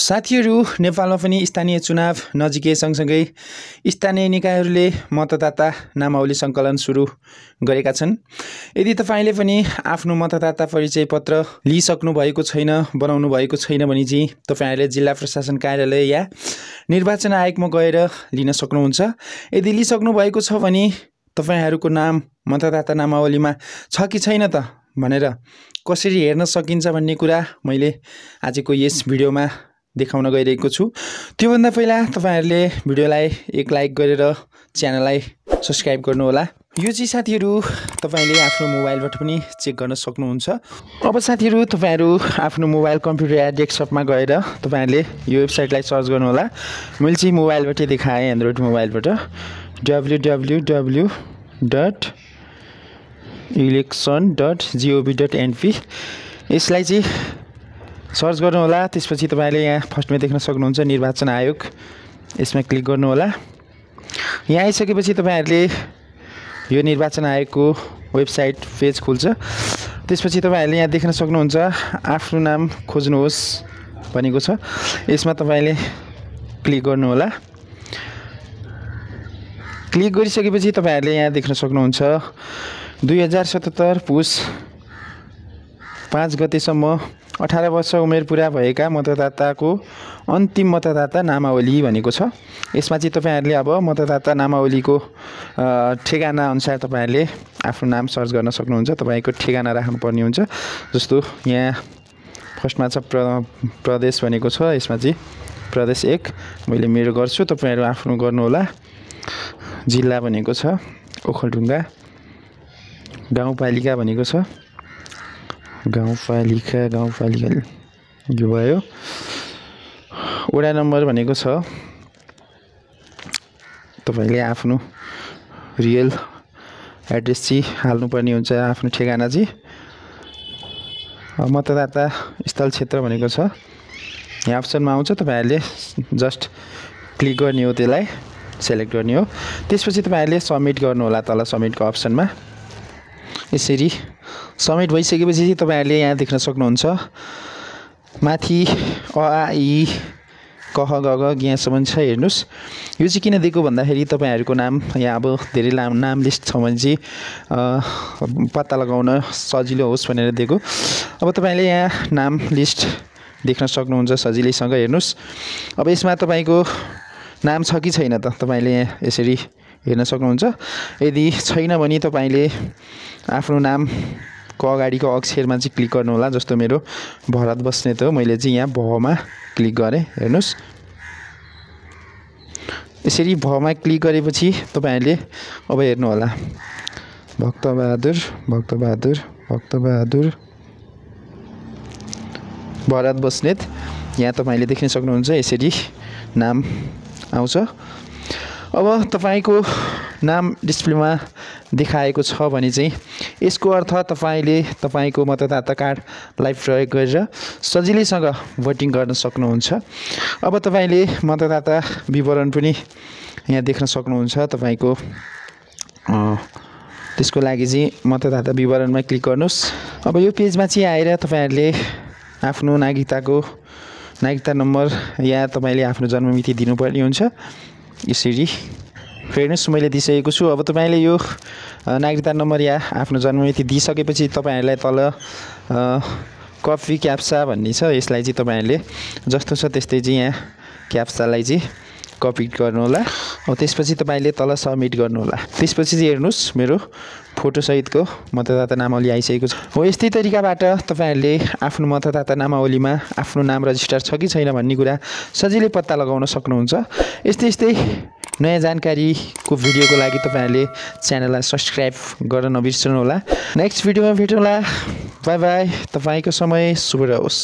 साथीहरू नेपालमा पनि स्थानीय चुनाव नजिकै सँगसँगै स्थानीय निकायहरूले मतदाता नामावली सङ्कलन सुरु गरेका छन् यदि तपाईँले पनि आफ्नो मतदाता परिचय पत्र लिइसक्नु भएको छैन बनाउनु भएको छैन भने चाहिँ तपाईँहरूले जिल्ला प्रशासन कार्यालय या निर्वाचन आयोगमा गएर लिन सक्नुहुन्छ यदि लिइसक्नु भएको छ भने तपाईँहरूको नाम मतदाता नामावलीमा छ कि छैन त भनेर कसरी हेर्न सकिन्छ भन्ने कुरा मैले आजको यस भिडियोमा देखाउन गइरहेको छु त्योभन्दा पहिला तपाईँहरूले भिडियोलाई एक लाइक गरेर च्यानललाई सब्सक्राइब गर्नुहोला यो चाहिँ साथीहरू तपाईँले आफ्नो मोबाइलबाट पनि चेक गर्न सक्नुहुन्छ अब साथीहरू तपाईँहरू आफ्नो मोबाइल कम्प्युटर या डेस्कटपमा गएर तपाईँहरूले यो वेबसाइटलाई सर्च गर्नुहोला मैले चाहिँ मोबाइलबाटै देखाएँ एन्ड्रोइड मोबाइलबाट W W W dot election dot G O V dot NP यसलाई चाहिँ सर्च गर्नुहोला त्यसपछि तपाईँले यहाँ फर्स्टमै देख्न सक्नुहुन्छ निर्वाचन आयोग यसमा क्लिक गर्नुहोला यहाँ आइसकेपछि तपाईँहरूले यो निर्वाचन आयोगको वेबसाइट पेज खुल्छ त्यसपछि तपाईँहरूले यहाँ देख्न सक्नुहुन्छ आफ्नो नाम खोज्नुहोस् भनेको छ यसमा तपाईँले क्लिक गर्नुहोला क्लिक गरिसकेपछि तपाईँहरूले यहाँ देख्न सक्नुहुन्छ दुई हजार सतहत्तर पुस पाँच गतेसम्म अठार वर्ष उमेर पुरा भएका मतदाताको अन्तिम मतदाता नामावली भनेको छ यसमा चाहिँ तपाईँहरूले अब मतदाता नामावलीको ठेगाना अनुसार तपाईँहरूले आफ्नो नाम सर्च गर्न सक्नुहुन्छ तपाईँको ठेगाना राख्नुपर्ने हुन्छ जस्तो यहाँ फर्स्टमा छ प्रदेश भनेको छ यसमा चाहिँ प्रदेश एक मैले मेरो गर्छु तपाईँहरू आफ्नो गर्नुहोला जिल्ला भनेको छ ओखलढुङ्गा गाउँपालिका भनेको छ गाउँपालिका गाउँपालिका यो भयो वडा नम्बर भनेको छ तपाईँले आफ्नो रियल एड्रेस चाहिँ हाल्नुपर्ने हुन्छ आफ्नो ठेगाना चाहिँ मतदाता स्थल क्षेत्र भनेको छ यहाँ अप्सनमा आउँछ तपाईँहरूले जस्ट क्लिक गर्ने हो त्यसलाई सेलेक्ट गर्ने हो त्यसपछि तपाईँहरूले सब्मिट गर्नु होला तल सब्मिटको अप्सनमा यसरी समेट भइसकेपछि चाहिँ तपाईँहरूले यहाँ देख्न सक्नुहुन्छ माथि अ आ इ कह ग यहाँसम्म छ हेर्नुहोस् यो चाहिँ किन दिएको भन्दाखेरि तपाईँहरूको नाम यहाँ अब धेरै लाम नाम लिस्ट छ भने चाहिँ पत्ता लगाउन सजिलो होस् भनेर दिएको अब तपाईँले यहाँ नाम लिस्ट देख्न सक्नुहुन्छ सजिलैसँग हेर्नुहोस् अब यसमा तपाईँको नाम छ कि छैन त तपाईँले यहाँ यसरी हेर्न सक्नुहुन्छ यदि छैन भने तपाईँले आफ्नो नामको अगाडिको अक्षरमा चाहिँ क्लिक गर्नुहोला जस्तो मेरो भरत बस्नेत हो मैले चाहिँ यहाँ भमा क्लिक गरेँ हेर्नुहोस् यसरी भमा क्लिक गरेपछि तपाईँहरूले अब हेर्नुहोला भक्तबहादुर भक्तबहादुर भक्तबहादुर भरत बस्नेत यहाँ तपाईँले देख्न सक्नुहुन्छ यसरी नाम आउँछ अब तपाईँको नाम डिस्प्लेमा देखाएको छ भने चाहिँ यसको अर्थ तपाईँले तपाईँको मतदाता कार्डलाई प्रयोग गरेर सजिलैसँग भोटिङ गर्न सक्नुहुन्छ अब तपाईँले मतदाता विवरण पनि यहाँ देख्न सक्नुहुन्छ तपाईँको त्यसको लागि चाहिँ मतदाता विवरणमा क्लिक गर्नुहोस् अब यो पेजमा चाहिँ आएर तपाईँहरूले आफ्नो नागरिकताको नागरिकता नम्बर या तपाईँले आफ्नो जन्ममिति दिनुपर्ने हुन्छ यसरी हेर्नुहोस् मैले दिइसकेको छु अब तपाईँले यो नागरिकता नम्बर या आफ्नो जन्ममिति दिइसकेपछि तपाईँहरूलाई तल कपी क्याप्सा भन्ने छ यसलाई चाहिँ तपाईँहरूले जस्तो छ त्यस्तै चाहिँ यहाँ क्याप्सालाई चाहिँ कपी गर्नुहोला त्यसपछि तपाईँले तल सब्मिट गर्नुहोला त्यसपछि चाहिँ हेर्नुहोस् मेरो फोटोसहितको मतदाता नामावली आइसकेको छ हो यस्तै तरिकाबाट तपाईँहरूले आफ्नो मतदाता नामावलीमा आफ्नो नाम रजिस्टर छ कि छैन भन्ने कुरा सजिलै पत्ता लगाउन सक्नुहुन्छ यस्तै यस्तै नयाँ जानकारीको भिडियोको लागि तपाईँहरूले च्यानललाई सब्सक्राइब गर्न नबिर्सनुहोला नेक्स्ट भिडियोमा भेटौँला बाई बाई तपाईँको समय शुभ रहोस्